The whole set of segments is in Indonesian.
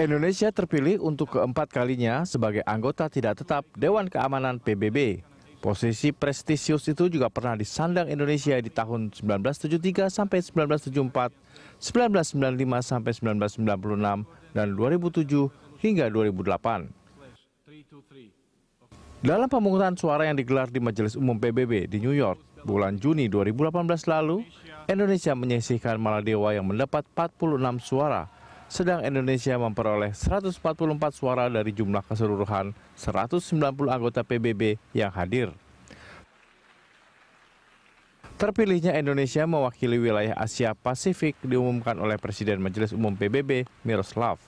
Indonesia terpilih untuk keempat kalinya sebagai anggota tidak tetap Dewan Keamanan PBB. Posisi prestisius itu juga pernah disandang Indonesia di tahun 1973 sampai 1974, 1995 sampai 1996, dan 2007 hingga 2008. Dalam pemungutan suara yang digelar di Majelis Umum PBB di New York, Bulan Juni 2018 lalu, Indonesia menyisihkan Maladewa yang mendapat 46 suara, sedang Indonesia memperoleh 144 suara dari jumlah keseluruhan 190 anggota PBB yang hadir. Terpilihnya Indonesia mewakili wilayah Asia Pasifik diumumkan oleh Presiden Majelis Umum PBB, Miroslav.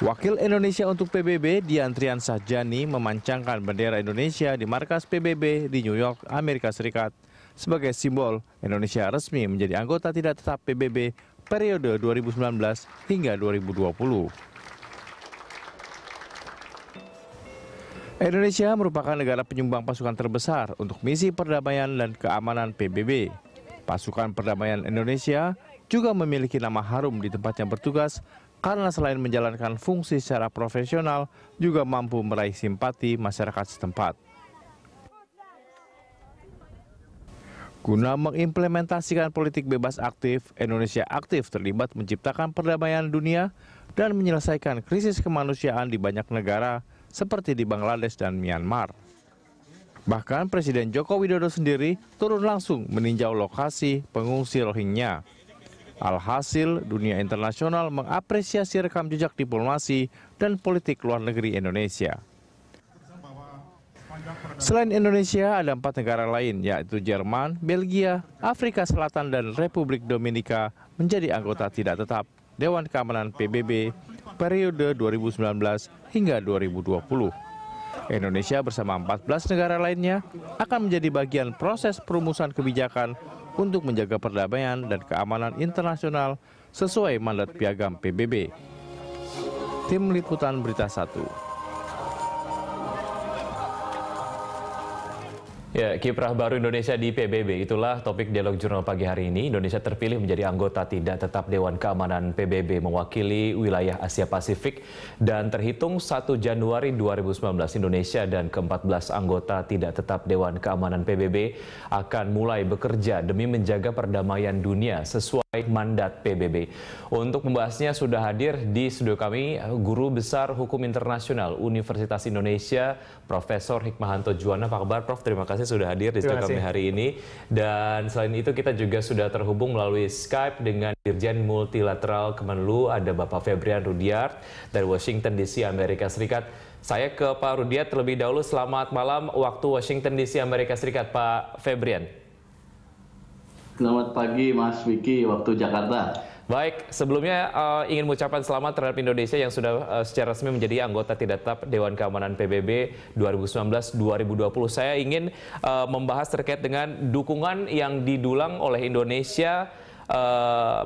Wakil Indonesia untuk PBB Diantrian Sahjani memancangkan bendera Indonesia di markas PBB di New York, Amerika Serikat. Sebagai simbol, Indonesia resmi menjadi anggota tidak tetap PBB periode 2019 hingga 2020. Indonesia merupakan negara penyumbang pasukan terbesar untuk misi perdamaian dan keamanan PBB. Pasukan Perdamaian Indonesia juga memiliki nama harum di tempat yang bertugas karena selain menjalankan fungsi secara profesional, juga mampu meraih simpati masyarakat setempat. Guna mengimplementasikan politik bebas aktif, Indonesia aktif terlibat menciptakan perdamaian dunia dan menyelesaikan krisis kemanusiaan di banyak negara seperti di Bangladesh dan Myanmar. Bahkan Presiden Joko Widodo sendiri turun langsung meninjau lokasi pengungsi Rohingya. Alhasil, dunia internasional mengapresiasi rekam jejak diplomasi dan politik luar negeri Indonesia. Selain Indonesia, ada empat negara lain, yaitu Jerman, Belgia, Afrika Selatan, dan Republik Dominika menjadi anggota tidak tetap Dewan Keamanan PBB periode 2019 hingga 2020. Indonesia bersama 14 negara lainnya akan menjadi bagian proses perumusan kebijakan untuk menjaga perdamaian dan keamanan internasional sesuai mandat piagam PBB. Tim Liputan Berita Satu. Ya, kiprah baru Indonesia di PBB itulah topik dialog jurnal pagi hari ini. Indonesia terpilih menjadi anggota tidak tetap Dewan Keamanan PBB mewakili wilayah Asia Pasifik dan terhitung 1 Januari 2019 Indonesia dan ke-14 anggota tidak tetap Dewan Keamanan PBB akan mulai bekerja demi menjaga perdamaian dunia sesuai mandat PBB. Untuk membahasnya sudah hadir di studio kami Guru Besar Hukum Internasional Universitas Indonesia Profesor Hikmahanto Juwana. Pak kabar Prof? Terima kasih sudah hadir di studio kami hari ini. Dan selain itu kita juga sudah terhubung melalui Skype dengan Dirjen Multilateral Kemenlu ada Bapak Febrian Rudiard dari Washington DC Amerika Serikat. Saya ke Pak Rudiard terlebih dahulu. Selamat malam waktu Washington DC Amerika Serikat Pak Febrian. Selamat pagi Mas Vicky waktu Jakarta. Baik, sebelumnya uh, ingin mengucapkan selamat terhadap Indonesia yang sudah uh, secara resmi menjadi anggota tidak tetap Dewan Keamanan PBB 2019-2020. Saya ingin uh, membahas terkait dengan dukungan yang didulang oleh Indonesia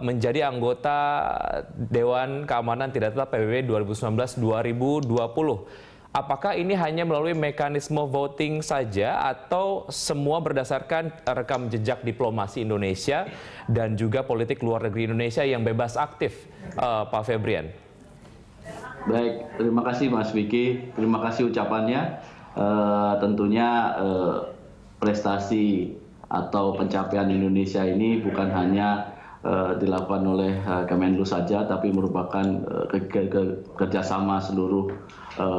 menjadi anggota Dewan Keamanan Tidak Tetap PBB 2019-2020. Apakah ini hanya melalui mekanisme voting saja atau semua berdasarkan rekam jejak diplomasi Indonesia dan juga politik luar negeri Indonesia yang bebas aktif, uh, Pak Febrian? Baik, terima kasih Mas Vicky, terima kasih ucapannya. Uh, tentunya uh, prestasi atau pencapaian Indonesia ini bukan hanya Eh, dilakukan oleh eh, Kemenlu saja, tapi merupakan eh, kerjasama seluruh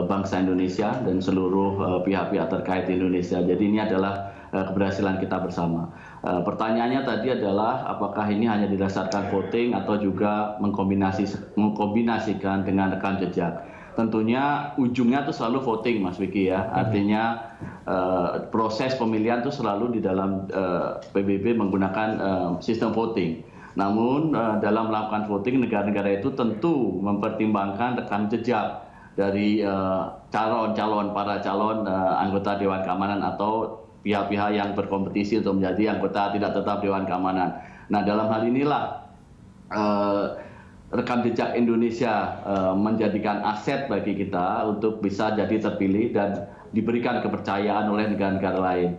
bangsa Indonesia dan seluruh pihak-pihak terkait di Indonesia. Jadi ini adalah keberhasilan kita bersama. Pertanyaannya tadi adalah apakah ini hanya didasarkan voting atau juga mengkombinasi, mengkombinasikan dengan rekam jejak tentunya ujungnya itu selalu voting Mas Vicky ya. Hmm. Artinya proses pemilihan itu selalu di dalam PBB menggunakan sistem voting. Namun eh, dalam melakukan voting negara-negara itu tentu mempertimbangkan rekam jejak dari eh, calon-calon para calon eh, anggota Dewan Keamanan atau pihak-pihak yang berkompetisi untuk menjadi anggota tidak tetap Dewan Keamanan. Nah dalam hal inilah rekam jejak Indonesia menjadikan aset bagi kita untuk bisa jadi terpilih dan diberikan kepercayaan oleh negara-negara lain.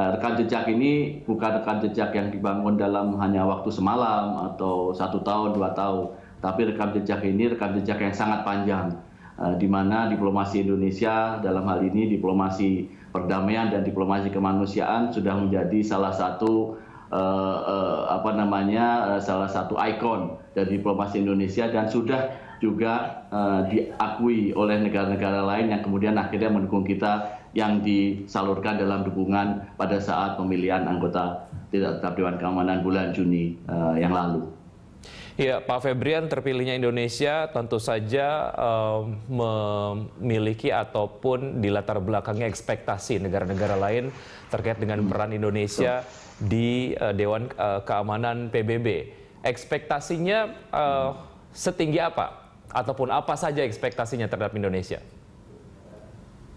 Eh, rekan jejak ini bukan rekan jejak yang dibangun dalam hanya waktu semalam atau satu tahun dua tahun, tapi rekan jejak ini rekan jejak yang sangat panjang, eh, di mana diplomasi Indonesia dalam hal ini diplomasi perdamaian dan diplomasi kemanusiaan sudah menjadi salah satu eh, apa namanya salah satu ikon dari diplomasi Indonesia dan sudah juga uh, diakui oleh negara-negara lain yang kemudian akhirnya mendukung kita yang disalurkan dalam dukungan pada saat pemilihan anggota tidak tetap Dewan Keamanan bulan Juni uh, yang lalu. Ya, Pak Febrian terpilihnya Indonesia tentu saja um, memiliki ataupun di latar belakangnya ekspektasi negara-negara lain terkait dengan peran Indonesia di uh, Dewan uh, Keamanan PBB. Ekspektasinya uh, setinggi apa ataupun apa saja ekspektasinya terhadap Indonesia?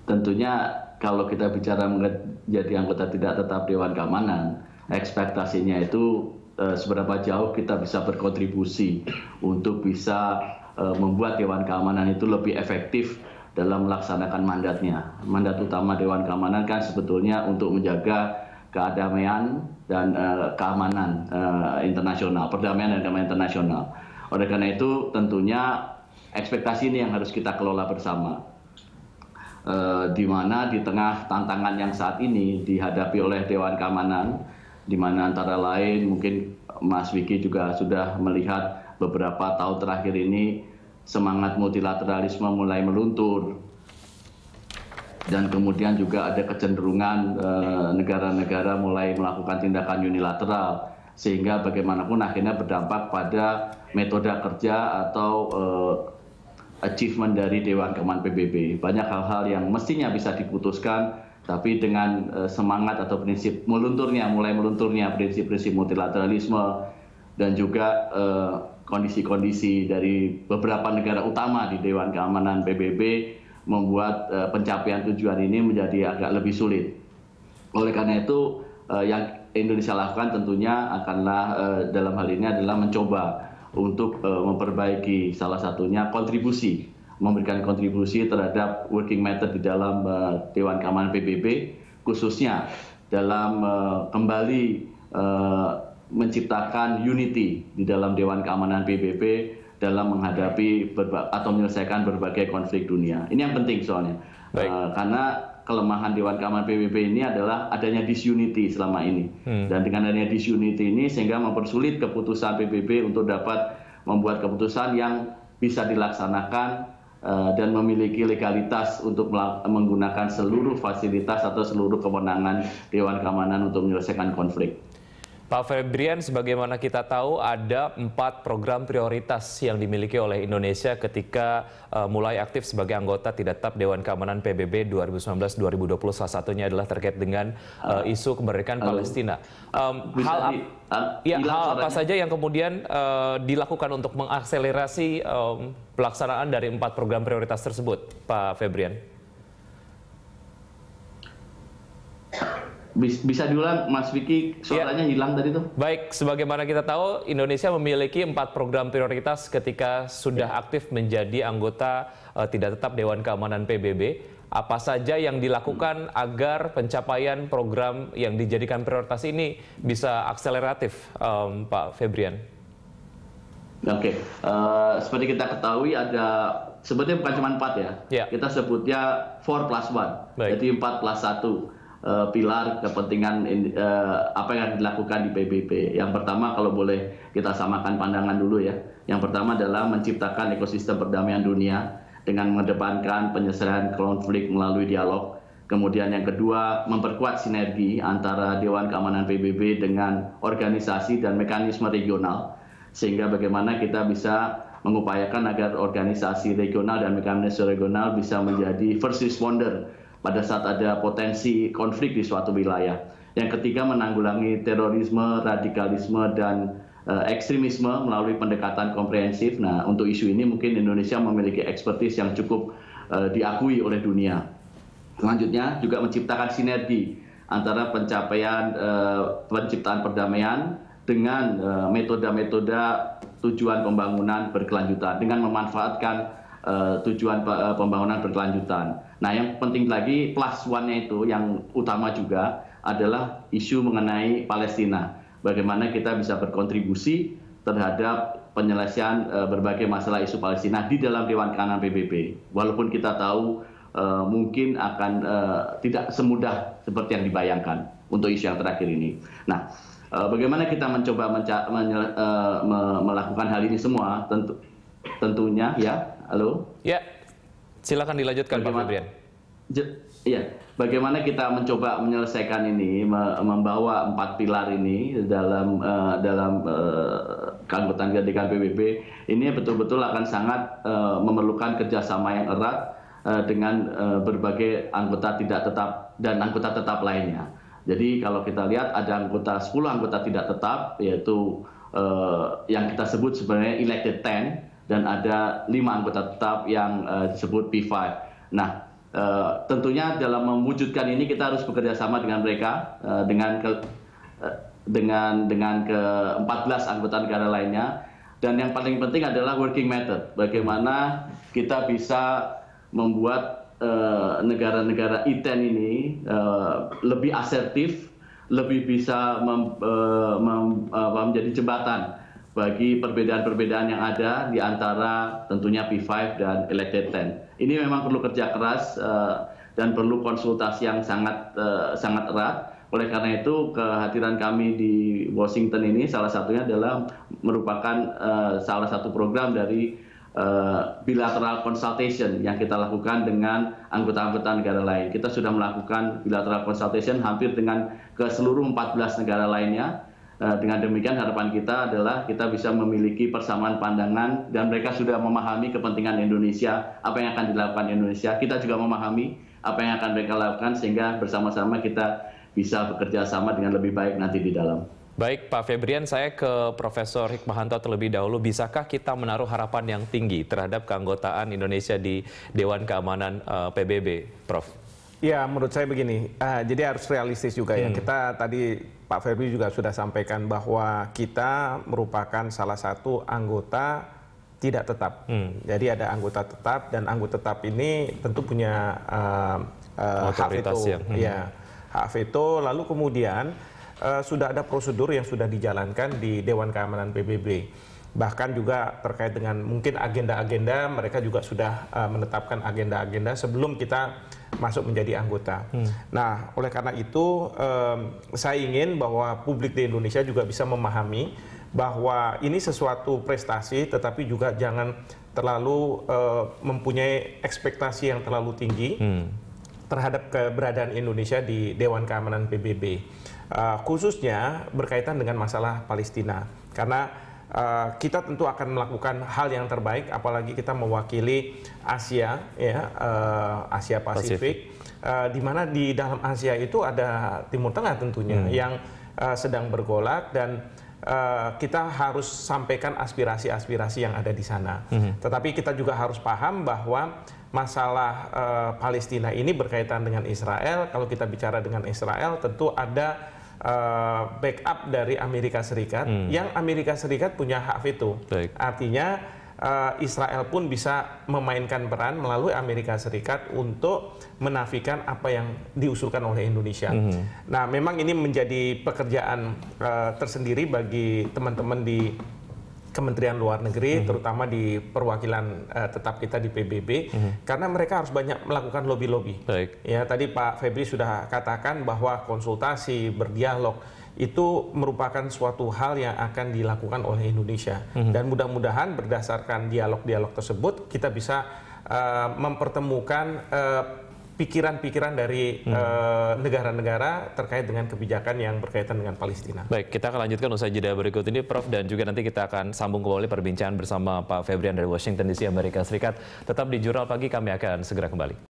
Tentunya kalau kita bicara menjadi anggota tidak tetap Dewan Keamanan, ekspektasinya itu e, seberapa jauh kita bisa berkontribusi untuk bisa e, membuat Dewan Keamanan itu lebih efektif dalam melaksanakan mandatnya. Mandat utama Dewan Keamanan kan sebetulnya untuk menjaga keadaan dan e, keamanan e, internasional, perdamaian dan keamanan internasional. Oleh karena itu tentunya ekspektasi ini yang harus kita kelola bersama. E, di mana di tengah tantangan yang saat ini dihadapi oleh Dewan Keamanan, di mana antara lain mungkin Mas Wiki juga sudah melihat beberapa tahun terakhir ini semangat multilateralisme mulai meluntur dan kemudian juga ada kecenderungan eh, negara-negara mulai melakukan tindakan unilateral sehingga bagaimanapun akhirnya berdampak pada metode kerja atau e, achievement dari Dewan Keamanan PBB. Banyak hal-hal yang mestinya bisa diputuskan, tapi dengan eh, semangat atau prinsip melunturnya, mulai melunturnya prinsip-prinsip multilateralisme dan juga eh, kondisi-kondisi uh, dari beberapa negara utama di Dewan Keamanan PBB membuat uh, pencapaian tujuan ini menjadi agak lebih sulit. Oleh karena itu, uh, yang Indonesia lakukan tentunya akanlah uh, dalam hal ini adalah mencoba untuk uh, memperbaiki salah satunya kontribusi memberikan kontribusi terhadap working method di dalam uh, Dewan Keamanan PBB khususnya dalam uh, kembali uh, menciptakan unity di dalam Dewan Keamanan PBB dalam menghadapi atau menyelesaikan berbagai konflik dunia. Ini yang penting soalnya. Uh, karena kelemahan Dewan Keamanan PBB ini adalah adanya disunity selama ini. Hmm. Dan dengan adanya disunity ini sehingga mempersulit keputusan PBB untuk dapat membuat keputusan yang bisa dilaksanakan uh, dan memiliki legalitas untuk menggunakan seluruh fasilitas atau seluruh kewenangan Dewan Keamanan untuk menyelesaikan konflik. Pak Febrian, sebagaimana kita tahu ada empat program prioritas yang dimiliki oleh Indonesia ketika uh, mulai aktif sebagai anggota tidak tetap Dewan Keamanan PBB 2019-2020. Salah satunya adalah terkait dengan uh, isu kemerdekaan uh, Palestina. Um, Bisa hal di, ah, ya, hal apa saja yang kemudian uh, dilakukan untuk mengakselerasi um, pelaksanaan dari empat program prioritas tersebut, Pak Febrian? bisa diulang Mas Vicky suaranya ya. hilang tadi tuh. Baik, sebagaimana kita tahu Indonesia memiliki empat program prioritas ketika sudah ya. aktif menjadi anggota uh, tidak tetap Dewan Keamanan PBB. Apa saja yang dilakukan hmm. agar pencapaian program yang dijadikan prioritas ini bisa akseleratif, um, Pak Febrian? Oke, okay. uh, eh, seperti kita ketahui ada sebetulnya bukan cuma empat ya. ya. Kita sebutnya 4 plus 1, jadi 4 plus 1 uh, pilar kepentingan uh, apa yang dilakukan di PBB. Yang pertama kalau boleh kita samakan pandangan dulu ya. Yang pertama adalah menciptakan ekosistem perdamaian dunia dengan mengedepankan penyelesaian konflik melalui dialog. Kemudian yang kedua, memperkuat sinergi antara Dewan Keamanan PBB dengan organisasi dan mekanisme regional sehingga bagaimana kita bisa mengupayakan agar organisasi regional dan mekanisme regional bisa menjadi first responder pada saat ada potensi konflik di suatu wilayah. Yang ketiga menanggulangi terorisme, radikalisme dan uh, ekstremisme melalui pendekatan komprehensif. Nah, untuk isu ini mungkin Indonesia memiliki ekspertis yang cukup uh, diakui oleh dunia. Selanjutnya juga menciptakan sinergi antara pencapaian uh, penciptaan perdamaian dengan metode-metode uh, tujuan pembangunan berkelanjutan dengan memanfaatkan Eh, tujuan eh, pembangunan berkelanjutan. Nah, yang penting lagi plus one-nya itu yang utama juga adalah isu mengenai Palestina. Bagaimana kita bisa berkontribusi terhadap penyelesaian eh, berbagai masalah isu Palestina di dalam Dewan Kanan PBB. Walaupun kita tahu mungkin akan tidak semudah seperti yang dibayangkan untuk isu yang terakhir ini. Nah, bagaimana kita mencoba menca- menye- melakukan hal ini semua tentu tentunya ya. Halo. Ya. Silakan dilanjutkan Pak Febrian. Iya, bagaimana kita mencoba menyelesaikan ini, membawa empat pilar ini dalam uh, dalam uh, keanggotaan di KPBB ini betul-betul akan sangat uh, memerlukan kerjasama yang erat uh, dengan uh, berbagai anggota tidak tetap dan anggota tetap lainnya. Jadi kalau kita lihat ada anggota 10 anggota tidak tetap yaitu uh, yang kita sebut sebenarnya elected 10 dan ada lima anggota tetap yang uh, disebut P5. Nah, uh, tentunya dalam mewujudkan ini kita harus bekerja sama dengan mereka uh, dengan ke, uh, dengan dengan ke 14 anggota negara lainnya dan yang paling penting adalah working method. Bagaimana kita bisa membuat negara-negara uh, ITEN ini uh, lebih asertif, lebih bisa mem, uh, mem, uh, menjadi jembatan bagi perbedaan-perbedaan yang ada di antara tentunya P5 dan Elected 10 Ini memang perlu kerja keras eh, dan perlu konsultasi yang sangat eh, sangat erat. Oleh karena itu kehadiran kami di Washington ini salah satunya adalah merupakan eh, salah satu program dari bilateral consultation yang kita lakukan dengan anggota-anggota negara lain. Kita sudah melakukan bilateral consultation hampir dengan ke seluruh 14 negara lainnya Eh, dengan demikian harapan kita adalah kita bisa memiliki persamaan pandangan dan mereka sudah memahami kepentingan Indonesia, apa yang akan dilakukan Indonesia. Kita juga memahami apa yang akan mereka lakukan sehingga bersama-sama kita bisa bekerja sama dengan lebih baik nanti di dalam. Baik Pak Febrian, saya ke Profesor Hikmahanto terlebih dahulu. Bisakah kita menaruh harapan yang tinggi terhadap keanggotaan Indonesia di Dewan Keamanan eh, PBB, Prof? Ya, menurut saya begini. Uh, jadi harus realistis juga ya. hmm. ya. Kita tadi Pak Ferry juga sudah sampaikan bahwa kita merupakan salah satu anggota tidak tetap. Hmm. Jadi ada anggota tetap dan anggota tetap ini tentu punya uh, uh, hak veto. Ya. Hmm. ya, hak veto. Lalu kemudian uh, sudah ada prosedur yang sudah dijalankan di Dewan Keamanan PBB bahkan juga terkait dengan mungkin agenda-agenda mereka juga sudah uh, menetapkan agenda-agenda sebelum kita masuk menjadi anggota. Hmm. Nah, oleh karena itu um, saya ingin bahwa publik di Indonesia juga bisa memahami bahwa ini sesuatu prestasi, tetapi juga jangan terlalu uh, mempunyai ekspektasi yang terlalu tinggi hmm. terhadap keberadaan Indonesia di Dewan Keamanan PBB, uh, eh, khususnya berkaitan dengan masalah Palestina, karena Eh, kita tentu akan melakukan hal yang terbaik, apalagi kita mewakili Asia, ya uh, Asia Pasifik, uh, di mana di dalam Asia itu ada Timur Tengah tentunya hmm. yang uh, sedang bergolak dan Uh, kita harus sampaikan aspirasi-aspirasi yang ada di sana. Mm -hmm. Tetapi kita juga harus paham bahwa masalah uh, Palestina ini berkaitan dengan Israel. Kalau kita bicara dengan Israel, tentu ada Eh, backup dari Amerika Serikat hmm. yang Amerika Serikat punya hak veto. Baik. Artinya uh, Israel pun bisa memainkan peran melalui Amerika Serikat untuk menafikan apa yang diusulkan oleh Indonesia. hmm Nah, memang ini menjadi pekerjaan uh, tersendiri bagi teman-teman di Kementerian Luar Negeri, mm-hmm. terutama di perwakilan uh, tetap kita di PBB, mm-hmm. karena mereka harus banyak melakukan lobby-lobby. Ya, tadi Pak Febri sudah katakan bahwa konsultasi, berdialog itu merupakan suatu hal yang akan dilakukan oleh Indonesia mm-hmm. dan mudah-mudahan berdasarkan dialog-dialog tersebut kita bisa uh, mempertemukan uh, pikiran-pikiran dari hmm. Eh, negara-negara hmm. uh, terkait dengan kebijakan yang berkaitan dengan Palestina. Baik, kita akan lanjutkan usai jeda berikut ini Prof dan juga nanti kita akan sambung kembali perbincangan bersama Pak Febrian dari Washington DC Amerika Serikat. Tetap di Jurnal Pagi kami akan segera kembali.